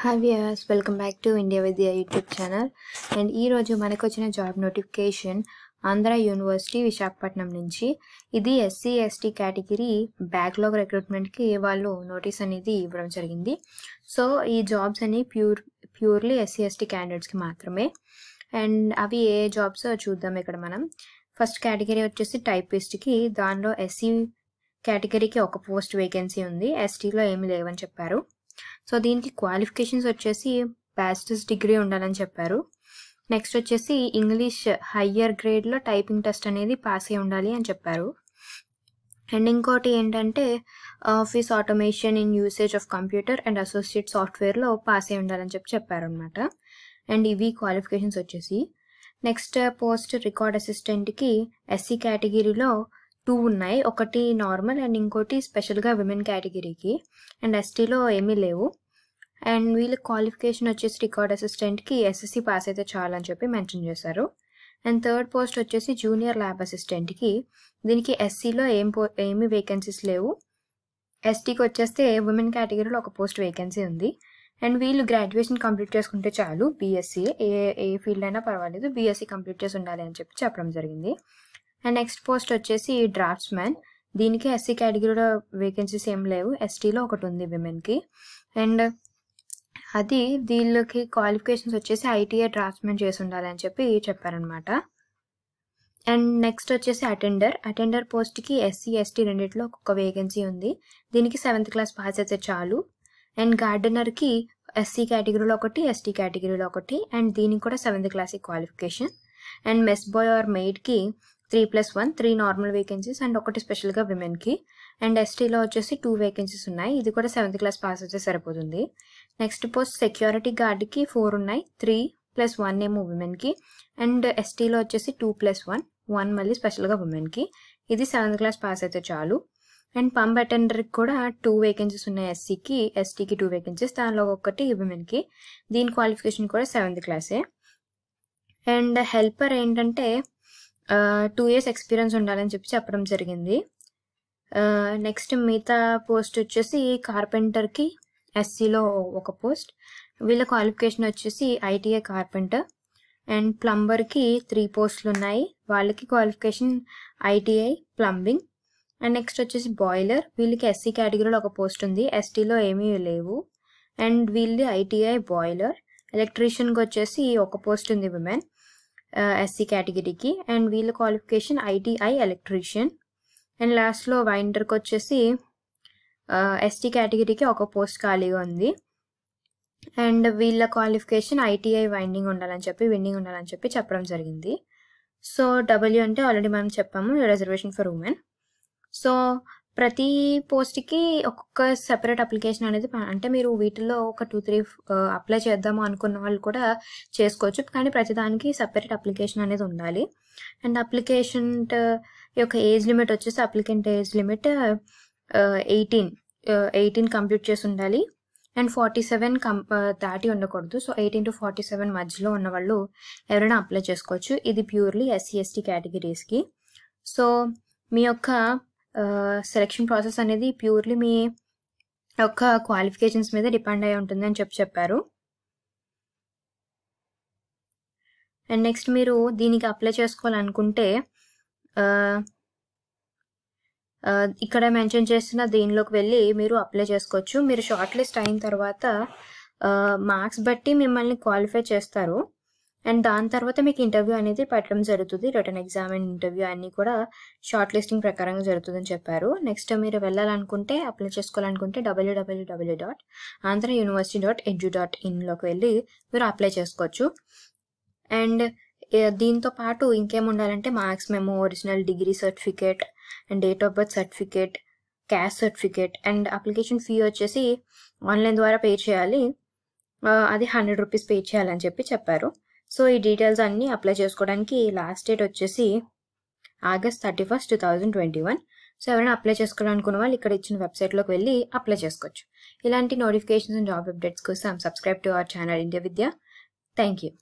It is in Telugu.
hi viewers welcome back to India Vidya YouTube channel and ఈరోజు మనకు వచ్చిన job notification Andhra university Visakhapatnam నుంచి ఇది ఎస్సీ ఎస్టీ కేటగిరీ బ్యాక్లాగ్ రిక్రూట్మెంట్కి వాళ్ళు నోటీస్ అనేది ఇవ్వడం జరిగింది సో ఈ జాబ్స్ అన్ని ప్యూర్ ప్యూర్లీ ఎస్సీ ఎస్టీ క్యాండిడేట్స్కి మాత్రమే అండ్ అవి ఏ జాబ్స్ చూద్దాం ఇక్కడ మనం ఫస్ట్ కేటగిరీ వచ్చేసి టైపిస్ట్కి దానిలో ఎస్సీ కేటగిరీకి ఒక పోస్ట్ వేకెన్సీ ఉంది ఎస్టీలో ఏమి లేవని చెప్పారు సో దీనికి క్వాలిఫికేషన్స్ వచ్చేసి బ్యాచిలర్స్ డిగ్రీ ఉండాలని చెప్పారు నెక్స్ట్ వచ్చేసి ఇంగ్లీష్ హయ్యర్ గ్రేడ్లో టైపింగ్ టెస్ట్ అనేది పాస్ అయి ఉండాలి అని చెప్పారు అండ్ ఇంకోటి ఏంటంటే office automation in usage of computer and associate సాఫ్ట్వేర్లో పాస్ అయి ఉండాలని చెప్పి చెప్పారనమాట అండ్ ఇవి క్వాలిఫికేషన్స్ వచ్చేసి నెక్స్ట్ పోస్ట్ రికార్డ్ అసిస్టెంట్కి ఎస్సీ కేటగిరీలో టూ ఉన్నాయి ఒకటి నార్మల్ అండ్ ఇంకోటి స్పెషల్గా విమెన్ కేటగిరీకి అండ్ ఎస్టీలో ఏమీ లేవు అండ్ వీళ్ళ క్వాలిఫికేషన్ వచ్చేసి రికార్డ్ అసిస్టెంట్కి ఎస్ఎస్సి పాస్ అయితే చాలని చెప్పి మెన్షన్ చేశారు అండ్ థర్డ్ పోస్ట్ వచ్చేసి జూనియర్ ల్యాబ్ అసిస్టెంట్కి దీనికి ఎస్సీలో ఏం పో ఏమి వేకెన్సీస్ లేవు ఎస్టీకి వచ్చేస్తే ఉమెన్ కేటగిరీలో ఒక పోస్ట్ వేకెన్సీ ఉంది అండ్ వీళ్ళు గ్రాడ్యుయేషన్ కంప్లీట్ చేసుకుంటే చాలు బీఎస్సీ ఏ ఏ ఫీల్డ్ అయినా పర్వాలేదు బీఎస్సీ కంప్లీట్ చేసి ఉండాలి అని చెప్పి చెప్పడం జరిగింది అండ్ నెక్స్ట్ పోస్ట్ వచ్చేసి డ్రాఫ్ట్స్ మ్యాన్ దీనికి ఎస్సీ కేటగిరీలో వేకెన్సీస్ ఏం లేవు ఎస్టీలో ఒకటి ఉంది విమెన్కి అండ్ అది వీళ్ళకి క్వాలిఫికేషన్స్ వచ్చేసి ఐటీఐ డ్రాఫ్ట్స్మెన్ చేసి ఉండాలని చెప్పి చెప్పారనమాట అండ్ నెక్స్ట్ వచ్చేసి అటెండర్ అటెండర్ పోస్ట్కి ఎస్సీ ఎస్టీ రెండింటిలో ఒక్కొక్క వేకెన్సీ ఉంది దీనికి సెవెంత్ క్లాస్ పాస్ అయితే చాలు అండ్ గార్డెనర్కి ఎస్సీ కేటగిరీలో ఒకటి ఎస్టీ కేటగిరీలో ఒకటి అండ్ దీనికి కూడా seventh class qualification and mess boy or మెయిడ్కి three plus one three normal vacancies and ఒకటి స్పెషల్గా విమెన్కి అండ్ ఎస్టీలో వచ్చేసి టూ వేకెన్సీస్ ఉన్నాయి ఇది కూడా సెవెంత్ క్లాస్ పాస్ అయితే సరిపోతుంది నెక్స్ట్ పోస్ట్ సెక్యూరిటీ గార్డ్కి ఫోర్ ఉన్నాయి త్రీ ప్లస్ వన్ ఏమో ఉమెన్కి అండ్ ఎస్టీలో వచ్చేసి టూ ప్లస్ వన్ వన్ మళ్ళీ స్పెషల్గా ఉమెన్కి ఇది సెవెంత్ క్లాస్ పాస్ అయితే చాలు అండ్ పంప్ అటెండర్కి కూడా టూ వేకెన్సీస్ ఉన్నాయి ఎస్సీకి ఎస్టీకి టూ వేకెన్సీస్ దానిలో ఒకటి ఉమెన్కి దీని క్వాలిఫికేషన్ కూడా సెవెంత్ క్లాసే అండ్ హెల్పర్ ఏంటంటే టూ ఇయర్స్ ఎక్స్పీరియన్స్ ఉండాలని చెప్పి చెప్పడం జరిగింది నెక్స్ట్ మిగతా పోస్ట్ వచ్చేసి కార్పెంటర్కి ఎస్సీలో ఒక పోస్ట్ వీళ్ళ క్వాలిఫికేషన్ వచ్చేసి ఐటీఐ కార్పెంటర్ అండ్ ప్లంబర్కి త్రీ పోస్టులు ఉన్నాయి వాళ్ళకి qualification ITI plumbing and next వచ్చేసి బాయిలర్ వీళ్ళకి ఎస్సీ కేటగిరీలో ఒక పోస్ట్ ఉంది ఎస్టీలో ఏమీ లేవు అండ్ వీళ్ళది ఐటీఐ బాయిలర్ ఎలక్ట్రీషియన్కి వచ్చేసి ఒక పోస్ట్ ఉంది విమెన్ ఎస్సీ కేటగిరీకి అండ్ వీళ్ళ క్వాలిఫికేషన్ ఐటీఐ ఎలక్ట్రీషియన్ అండ్ లాస్ట్లో వైండర్కి వచ్చేసి ఎస్టీ uh, కేటగిరీకి ఒక పోస్ట్ ఖాళీగా ఉంది అండ్ వీళ్ళ క్వాలిఫికేషన్ ఐటీఐ వైండింగ్ ఉండాలని చెప్పి విండింగ్ ఉండాలని చెప్పి చెప్పడం జరిగింది సో డబ్ల్యూ అంటే ఆల్రెడీ మనం చెప్పాము రిజర్వేషన్ ఫర్ ఉమెన్ సో ప్రతి పోస్ట్కి ఒక్కొక్క సెపరేట్ అప్లికేషన్ అనేది అంటే మీరు వీటిల్లో ఒక టూ త్రీ అప్లై చేద్దాము అనుకున్న వాళ్ళు కూడా చేసుకోవచ్చు కానీ ప్రతిదానికి సెపరేట్ అప్లికేషన్ అనేది ఉండాలి అండ్ అప్లికేషన్ యొక్క ఏజ్ లిమిట్ వచ్చేసి applicant age limit eighteen eighteen complete చేసి ఉండాలి అండ్ ఫార్టీ సెవెన్ కం దాటి ఉండకూడదు so eighteen to forty seven మధ్యలో ఉన్న వాళ్ళు ఎవరైనా అప్లై చేసుకోవచ్చు ఇది ప్యూర్లీ ఎస్సీ ఎస్టీ కేటగిరీస్కి సో మీ యొక్క సెలక్షన్ ప్రాసెస్ అనేది ప్యూర్లీ మీ యొక్క క్వాలిఫికేషన్స్ మీద డిపెండ్ అయి అని చెప్పి చెప్పారు అండ్ నెక్స్ట్ మీరు దీనికి అప్లై చేసుకోవాలనుకుంటే ఇక్కడ మెన్షన్ చేసిన దీనిలోకి వెళ్ళి మీరు అప్లై చేసుకోవచ్చు మీరు షార్ట్ లిస్ట్ అయిన తర్వాత మార్క్స్ బట్టి మిమ్మల్ని క్వాలిఫై చేస్తారు అండ్ దాని తర్వాత మీకు ఇంటర్వ్యూ అనేది పెట్టడం జరుగుతుంది రిటర్న్ ఎగ్జామ్ అండ్ ఇంటర్వ్యూ అన్నీ కూడా షార్ట్ లిస్టింగ్ ప్రకారంగా జరుగుతుందని చెప్పారు నెక్స్ట్ మీరు వెళ్ళాలనుకుంటే అప్లై చేసుకోవాలనుకుంటే WWW dot Andhra university dot edu dot ఇన్లోకి వెళ్ళి మీరు అప్లై చేసుకోవచ్చు అండ్ దీంతో పాటు ఇంకేం ఉండాలంటే మార్క్స్ మేము original degree certificate and date of birth certificate caste certificate and application fee వచ్చేసి ఆన్లైన్ ద్వారా పే చేయాలి అది హండ్రెడ్ రూపీస్ పే చేయాలని చెప్పి చెప్పారు సో ఈ డీటెయిల్స్ అన్నీ అప్లై చేసుకోవడానికి లాస్ట్ డేట్ వచ్చేసి August thirty first two thousand twenty one so ఎవరైనా అప్లై చేసుకోవాలనుకున్న వాళ్ళు ఇక్కడ ఇచ్చిన వెబ్సైట్లోకి వెళ్ళి అప్లై చేసుకోవచ్చు ఇలాంటి నోటిఫికేషన్స్ అండ్ జాబ్ అప్డేట్స్ కోసం subscribe to our channel India Vidya thank you